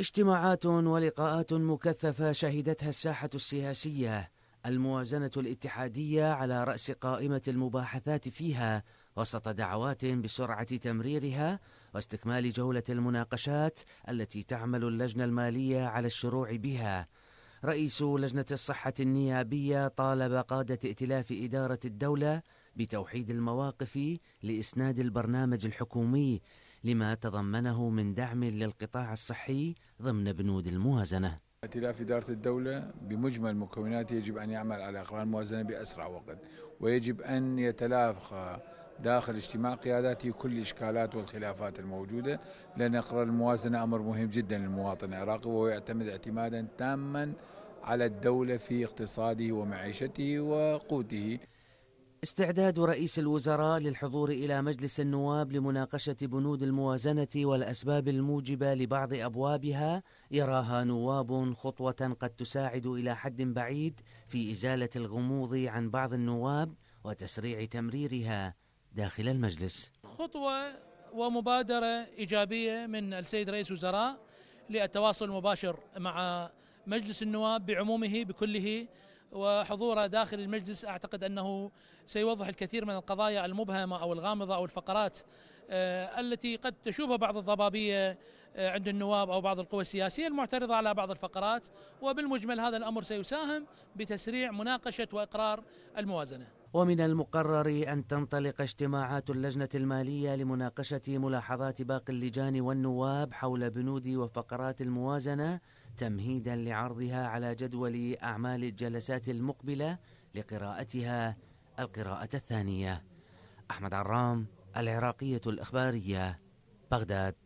اجتماعات ولقاءات مكثفة شهدتها الساحة السياسية الموازنة الاتحادية على رأس قائمة المباحثات فيها وسط دعوات بسرعة تمريرها واستكمال جولة المناقشات التي تعمل اللجنة المالية على الشروع بها رئيس لجنة الصحة النيابية طالب قادة ائتلاف إدارة الدولة بتوحيد المواقف لإسناد البرنامج الحكومي لما تضمنه من دعم للقطاع الصحي ضمن بنود الموازنة ائتلاف إدارة الدولة بمجمل مكوناته يجب أن يعمل على إقرار الموازنة بأسرع وقت ويجب أن يتلافى داخل اجتماع قياداته كل الإشكالات والخلافات الموجودة لأن إقرار الموازنة أمر مهم جدا للمواطن العراقي وهو يعتمد اعتمادا تاما على الدولة في اقتصاده ومعيشته وقوته استعداد رئيس الوزراء للحضور إلى مجلس النواب لمناقشة بنود الموازنة والأسباب الموجبة لبعض أبوابها يراها نواب خطوة قد تساعد إلى حد بعيد في إزالة الغموض عن بعض النواب وتسريع تمريرها داخل المجلس. خطوة ومبادرة إيجابية من السيد رئيس الوزراء للتواصل المباشر مع مجلس النواب بعمومه بكله وحضوره داخل المجلس اعتقد انه سيوضح الكثير من القضايا المبهمه او الغامضه او الفقرات آه، التي قد تشوبها بعض الضبابيه آه، عند النواب أو بعض القوى السياسية المعترضة على بعض الفقرات وبالمجمل هذا الأمر سيساهم بتسريع مناقشة وإقرار الموازنة ومن المقرر أن تنطلق اجتماعات اللجنة المالية لمناقشة ملاحظات باقي اللجان والنواب حول بنود وفقرات الموازنة تمهيدا لعرضها على جدول أعمال الجلسات المقبلة لقراءتها القراءة الثانية أحمد عرام العراقية الإخبارية بغداد